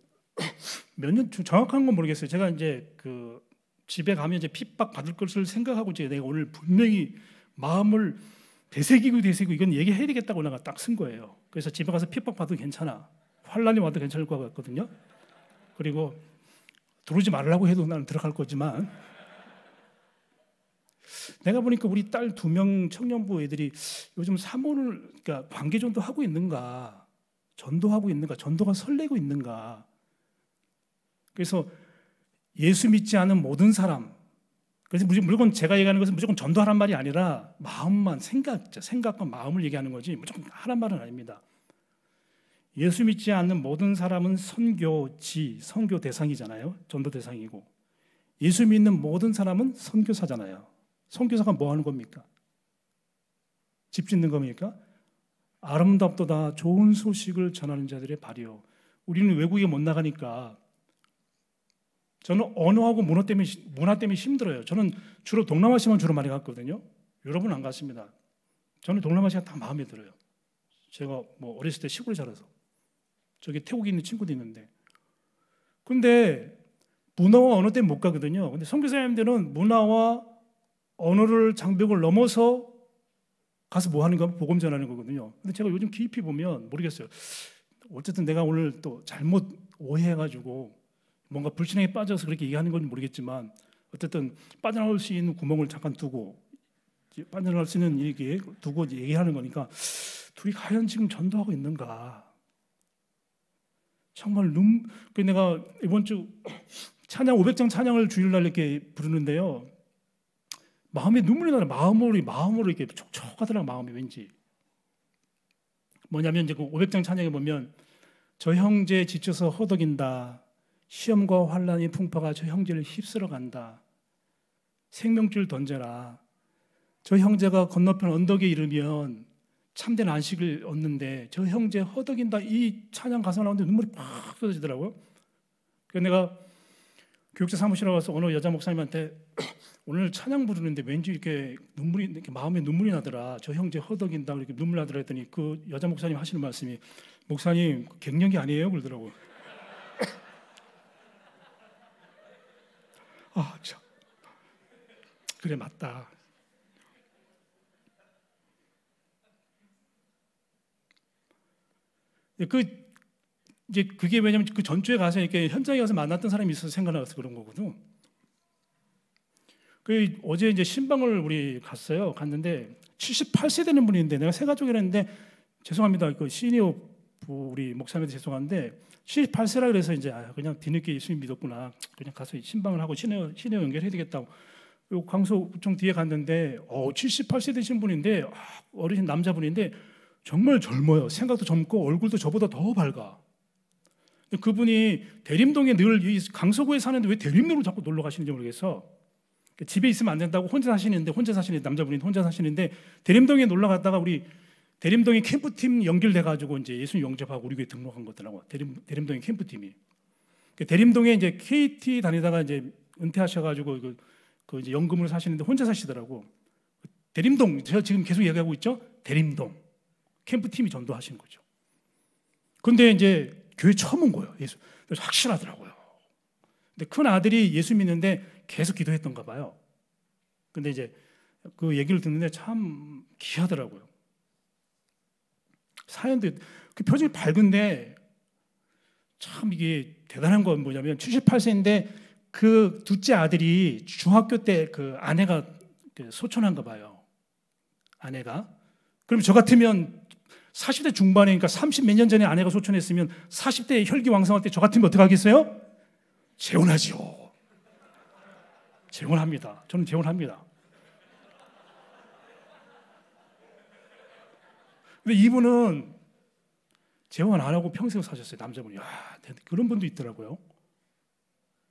몇 년 정확한 건 모르겠어요. 제가 이제 그 집에 가면 이제 핍박 받을 것을 생각하고 이제 내가 오늘 분명히 마음을 되새기고 되새기고 이건 얘기해야 되겠다고 내가 딱 쓴 거예요. 그래서 집에 가서 핍박 받도 괜찮아. 환란이 와도 괜찮을 것 같거든요. 그리고 들어오지 말라고 해도 나는 들어갈 거지만 내가 보니까 우리 딸 두 명 청년부 애들이 요즘 사모를 그러니까 관계 전도 하고 있는가 전도하고 있는가 전도가 설레고 있는가 그래서 예수 믿지 않은 모든 사람. 그래서 물론 제가 얘기하는 것은 무조건 전도하란 말이 아니라 마음만 생각, 생각과 마음을 얘기하는 거지 무조건 하란 말은 아닙니다. 예수 믿지 않는 모든 사람은 선교지, 선교 대상이잖아요. 전도 대상이고. 예수 믿는 모든 사람은 선교사잖아요. 선교사가 뭐 하는 겁니까? 집 짓는 겁니까? 아름답도다 좋은 소식을 전하는 자들의 발이요. 우리는 외국에 못 나가니까 저는 언어하고 문화 때문에 문화 때문에 힘들어요. 저는 주로 동남아시아만 주로 많이 갔거든요. 유럽은 안 갔습니다. 저는 동남아시아 다 마음에 들어요. 제가 뭐 어렸을 때 시골에 자라서 저기 태국에 있는 친구도 있는데 근데 문화와 언어 때문에 못 가거든요. 근데 선교사님들은 문화와 언어를 장벽을 넘어서 가서 뭐 하는가 보음 전하는 거거든요. 근데 제가 요즘 깊이 보면 모르겠어요. 어쨌든 내가 오늘 또 잘못 오해해가지고 뭔가 불신앙에 빠져서 그렇게 얘기하는 건지 모르겠지만 어쨌든 빠져나올 수 있는 구멍을 잠깐 두고 빠져나올 수 있는 얘기 두고 얘기하는 거니까 둘이 과연 지금 전도하고 있는가? 정말 눈. 그 내가 이번 주 찬양 500장 찬양을 주일날 이렇게 부르는데요. 마음에 눈물이 나는 마음으로 마음으로 이렇게 촉촉하더라 마음이 왠지. 뭐냐면 이제 그 500장 찬양에 보면 저 형제 지쳐서 허덕인다. 시험과 환란이 풍파가 저 형제를 휩쓸어 간다. 생명줄 던져라. 저 형제가 건너편 언덕에 이르면 참된 안식을 얻는데 저 형제 허덕인다 이 찬양 가사 나오는데 눈물이 팍 쏟아지더라고요. 그 내가 교육자 사무실에 가서 어느 여자 목사님한테 오늘 찬양 부르는데 왠지 이렇게 눈물이 이렇게 마음에 눈물이 나더라. 저 형제 허덕인다 이렇게 눈물 나더라 했더니 그 여자 목사님 하시는 말씀이 목사님 갱년기 아니에요? 그러더라고요. 아, 참. 그래 맞다. 그 이제 그게 왜냐면 그 전주에 가서 이렇게 현장에 가서 만났던 사람이 있어서 생각나서 그런 거거든. 그 어제 이제 신방을 우리 갔어요. 갔는데 78세 되는 분인데 내가 세 가족이라는데 죄송합니다. 그 시니어 우리 목사님한테 죄송한데 78세라 그래서 이제 아, 그냥 뒤늦게 예수님 믿었구나 그냥 가서 신방을 하고 신뢰 신뢰 연결해야 되겠다고 요광수구청 뒤에 갔는데 어 78세 되신 분인데 아, 어르신 남자분인데 정말 젊어요 생각도 젊고 얼굴도 저보다 더 밝아 근데 그분이 대림동에 늘이 강서구에 사는데 왜 대림동으로 자꾸 놀러 가시는지 모르겠어 집에 있으면 안 된다고 혼자 사시는데 혼자 사시는 남자분이 혼자 사시는데 대림동에 놀러 갔다가 우리 대림동에 캠프팀 연결돼가지고 이제 예수님 영접하고 우리 교회 등록한 거더라고. 대림, 대림동에 캠프팀이. 그 대림동에 이제 KT 다니다가 이제 은퇴하셔가지고 그, 그 이제 연금을 사시는데 혼자 사시더라고. 대림동, 제가 지금 계속 얘기하고 있죠? 대림동. 캠프팀이 전도하시는 거죠. 근데 이제 교회 처음 온 거예요. 예수. 확실하더라고요. 근데 큰 아들이 예수 믿는데 계속 기도했던가 봐요. 근데 이제 그 얘기를 듣는데 참 귀하더라고요. 사연들그 표정이 밝은데 참 이게 대단한 건 뭐냐면 78세인데 그 둘째 아들이 중학교 때 그 아내가 소천한가 봐요. 아내가. 그럼 저 같으면 40대 중반에 니까30몇 년 전에 아내가 소천했으면 40대 혈기왕성할 때 저 같으면 어떻게 하겠어요? 재혼하지요. 재혼합니다. 저는 재혼합니다. 근데 이분은 재혼 안 하고 평생 사셨어요. 남자분이. 야, 네, 그런 분도 있더라고요.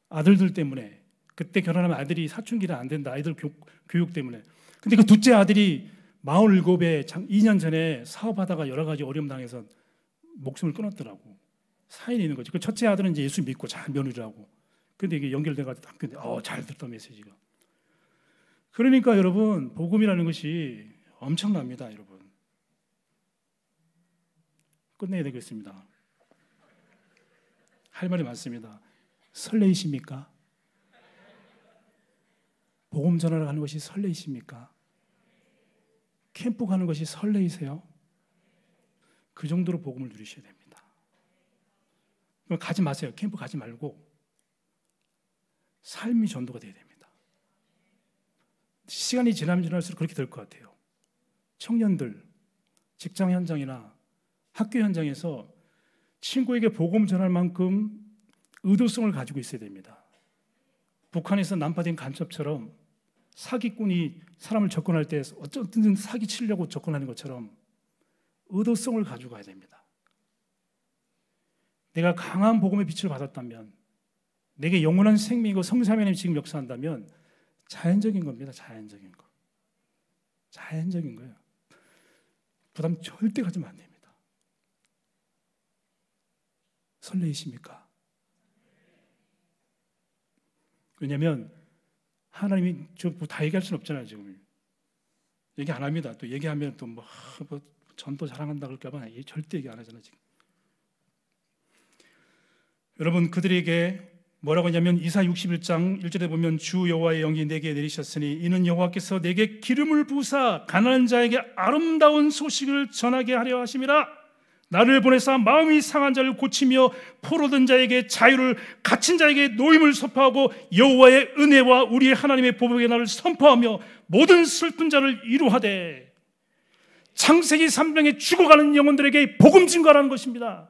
아들들 때문에 그때 결혼하면 아들이 사춘기는 안 된다. 아이들 교, 육 때문에. 근데 그 둘째 아들이 47에 2년 전에 사업하다가 여러 가지 어려움 당해서 목숨을 끊었더라고. 사인이 있는 거지. 그 첫째 아들은 이제 예수 믿고 잘 며느리를 고 근데 이게 연결돼 가지고 딱 근데 어, 잘 듣던 메시지가. 그러니까 여러분, 복음이라는 것이 엄청납니다, 여러분. 끝내야 되겠습니다. 할 말이 많습니다. 설레이십니까? 보음 전화를 가는 것이 설레이십니까? 캠프 가는 것이 설레이세요? 그 정도로 복음을 누리셔야 됩니다. 가지 마세요. 캠프 가지 말고 삶이 전도가 돼야 됩니다. 시간이 지나면 지날수록 그렇게 될 것 같아요. 청년들 직장 현장이나 학교 현장에서 친구에게 복음 전할 만큼 의도성을 가지고 있어야 됩니다. 북한에서 난파된 간첩처럼 사기꾼이 사람을 접근할 때 어쨌든 사기 치려고 접근하는 것처럼 의도성을 가지고 가야 됩니다. 내가 강한 복음의 빛을 받았다면 내게 영원한 생명이고 성사면이 지금 역사한다면 자연적인 겁니다. 자연적인 거. 자연적인 거예요. 부담 절대 가지면 안 돼요. 설레이십니까? 왜냐하면 하나님이 저다 뭐 얘기할 수는 없잖아요 지금 얘기 안 합니다. 또 얘기하면 또뭐 뭐, 전도 자랑한다 그럴까봐 절대 얘기 안 하잖아요 지금. 여러분 그들에게 뭐라고 하냐면 이사 61장 1절에 보면 주 여호와의 영이 내게 내리셨으니 이는 여호와께서 내게 기름을 부사 가난한 자에게 아름다운 소식을 전하게 하려 하심이라 나를 보내사 마음이 상한 자를 고치며 포로된 자에게 자유를 갇힌 자에게 노임을 선포하고 여호와의 은혜와 우리의 하나님의 보복의 날을 선포하며 모든 슬픈 자를 이루하되 창세기 3장에 죽어가는 영혼들에게 복음 증거라는 것입니다.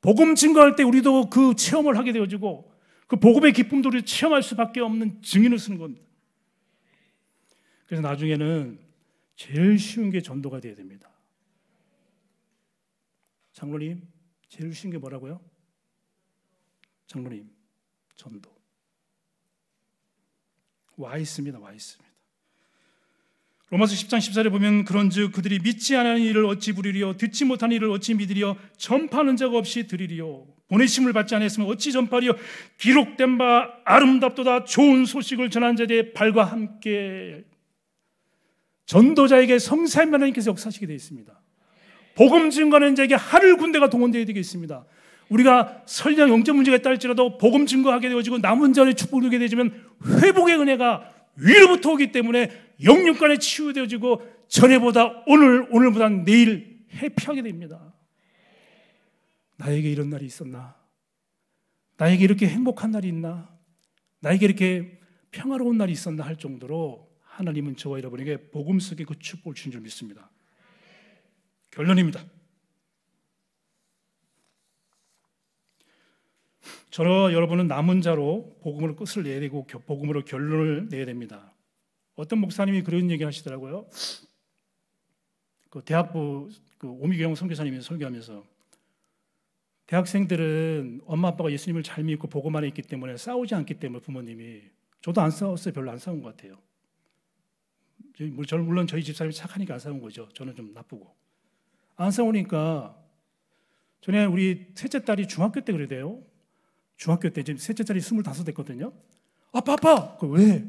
복음 증거할 때 우리도 그 체험을 하게 되어지고 그 복음의 기쁨도 우리 체험할 수밖에 없는 증인을 쓰는 겁니다. 그래서 나중에는 제일 쉬운 게 전도가 되어야 됩니다. 장로님, 제일 주신 게 뭐라고요? 장로님, 전도. 와 있습니다. 와 있습니다. 로마서 10장 14절에 보면 그런즉 그들이 믿지 않은 일을 어찌 부리리요 듣지 못한 일을 어찌 믿으리요 전파하는 자가 없이 드리리요 보내심을 받지 않았으면 어찌 전파리요 기록된 바 아름답도다 좋은 소식을 전한 자들의 발과 함께 전도자에게 성사의 하나님께서 역사하시게 되어 있습니다. 복음 증거하는 자에게 하늘 군대가 동원되어야 되겠습니다. 우리가 설령 영적 문제가 있다 할지라도 복음 증거하게 되어지고 남은 자의 축복을 누게 되지만 회복의 은혜가 위로부터 오기 때문에 영육간에 치유되어지고 전에보다 오늘, 오늘보다 내일 해피하게 됩니다. 나에게 이런 날이 있었나? 나에게 이렇게 행복한 날이 있나? 나에게 이렇게 평화로운 날이 있었나 할 정도로 하나님은 저와 여러분에게 복음 속의 그 축복을 주신 줄 믿습니다. 결론입니다. 저는 여러분은 남은 자로 복음으로 끝을 내리고 복음으로 결론을 내야 됩니다. 어떤 목사님이 그런 얘기 하시더라고요. 그 대학부 그 오미경 선교사님이 설교하면서 대학생들은 엄마 아빠가 예수님을 잘 믿고 복음 안에 있기 때문에 싸우지 않기 때문에 부모님이 저도 안 싸웠어요. 별로 안 싸운 것 같아요. 물론 저희 집사람이 착하니까 안 싸운 거죠. 저는 좀 나쁘고. 안 싸우니까 전에 우리 셋째 딸이 중학교 때 그래대요. 중학교 때 지금 셋째 딸이 스물다섯 됐거든요. 아빠 아빠 그 왜?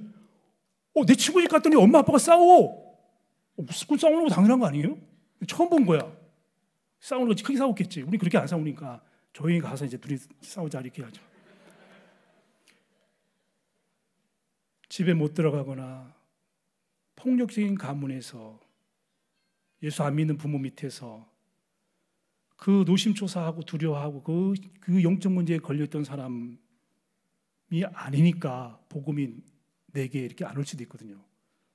어내 친구 집 갔더니 엄마 아빠가 싸워. 어, 무슨 싸우는 거 당연한 거 아니에요? 처음 본 거야. 싸우는 거지 크게 싸웠겠지. 우리 그렇게 안 싸우니까 조용히 가서 이제 둘이 싸우자 이렇게 하죠. 집에 못 들어가거나 폭력적인 가문에서 예수 안 믿는 부모 밑에서 그 노심초사하고 두려워하고 그, 그 영적 문제에 걸려있던 사람이 아니니까 복음이 내게 이렇게 안 올 수도 있거든요.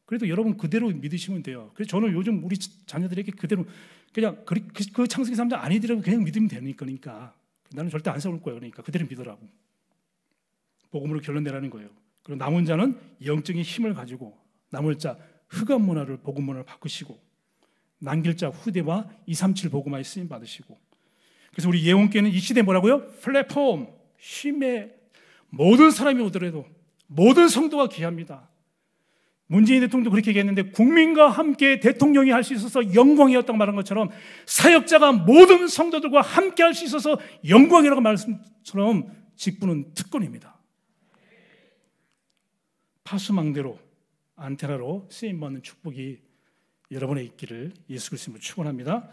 그래도 여러분 그대로 믿으시면 돼요. 그래서 저는 요즘 우리 자녀들에게 그대로 그냥 그, 그 창세기 3장 아니더라도 그냥 믿으면 되니까 그러니까 나는 절대 안 싸울 거예요 그러니까 그대로 믿으라고 복음으로 결론 내라는 거예요. 그리고 남은 자는 영적인 힘을 가지고 남을 자 흑암 문화를 복음 문화를 바꾸시고 남길자 후대와 237 보고만 쓰임 받으시고 그래서 우리 예원께는 이 시대 뭐라고요? 플랫폼 힘의 모든 사람이 오더라도 모든 성도가 귀합니다. 문재인 대통령도 그렇게 얘기했는데 국민과 함께 대통령이 할 수 있어서 영광이었다고 말한 것처럼 사역자가 모든 성도들과 함께 할 수 있어서 영광이라고 말씀처럼 직분은 특권입니다. 파수망대로 안테나로 쓰임받는 축복이 여러분의 있기를 예수 그리스도 축원합니다.